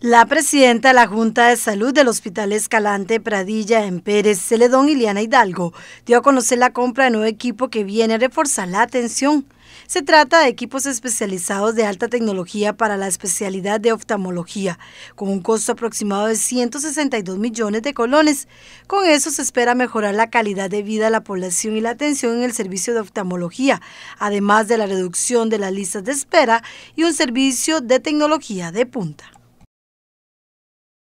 La presidenta de la Junta de Salud del Hospital Escalante Pradilla en Pérez Celedón, Iliana Hidalgo, dio a conocer la compra de nuevo equipo que viene a reforzar la atención. Se trata de equipos especializados de alta tecnología para la especialidad de oftalmología, con un costo aproximado de 162 millones de colones. Con eso se espera mejorar la calidad de vida de la población y la atención en el servicio de oftalmología, además de la reducción de las listas de espera y un servicio de tecnología de punta.